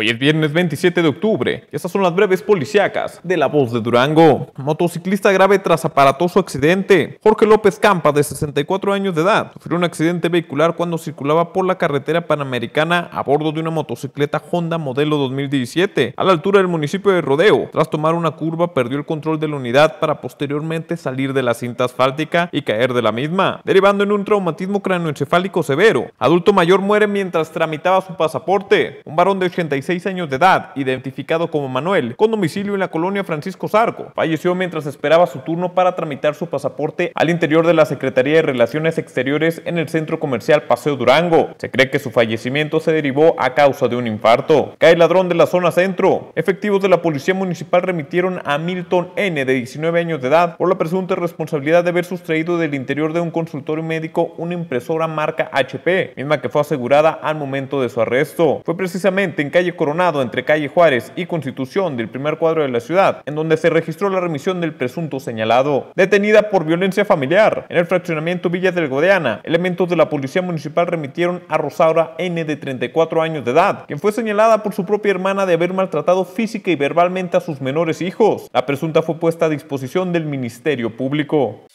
Hoy es viernes 27 de octubre y estas son las breves policíacas de La Voz de Durango. Motociclista grave tras aparatoso accidente. Jorge López Campa, de 64 años de edad, sufrió un accidente vehicular cuando circulaba por la carretera panamericana a bordo de una motocicleta Honda modelo 2017 a la altura del municipio de Rodeo. Tras tomar una curva perdió el control de la unidad para posteriormente salir de la cinta asfáltica y caer de la misma, derivando en un traumatismo cráneoencefálico severo. Adulto mayor muere mientras tramitaba su pasaporte. Un varón de 86 años de edad, identificado como Manuel, con domicilio en la colonia Francisco Zarco. Falleció mientras esperaba su turno para tramitar su pasaporte al interior de la Secretaría de Relaciones Exteriores en el centro comercial Paseo Durango. Se cree que su fallecimiento se derivó a causa de un infarto. Cae ladrón de la zona centro. Efectivos de la Policía Municipal remitieron a Milton N, de 19 años de edad, por la presunta responsabilidad de haber sustraído del interior de un consultorio médico una impresora marca HP, misma que fue asegurada al momento de su arresto. Fue precisamente en calle Coronado entre calle Juárez y Constitución del primer cuadro de la ciudad, en donde se registró la remisión del presunto señalado. Detenida por violencia familiar en el fraccionamiento Villa del Godeana, elementos de la policía municipal remitieron a Rosaura N de 34 años de edad, quien fue señalada por su propia hermana de haber maltratado física y verbalmente a sus menores hijos. La presunta fue puesta a disposición del Ministerio Público.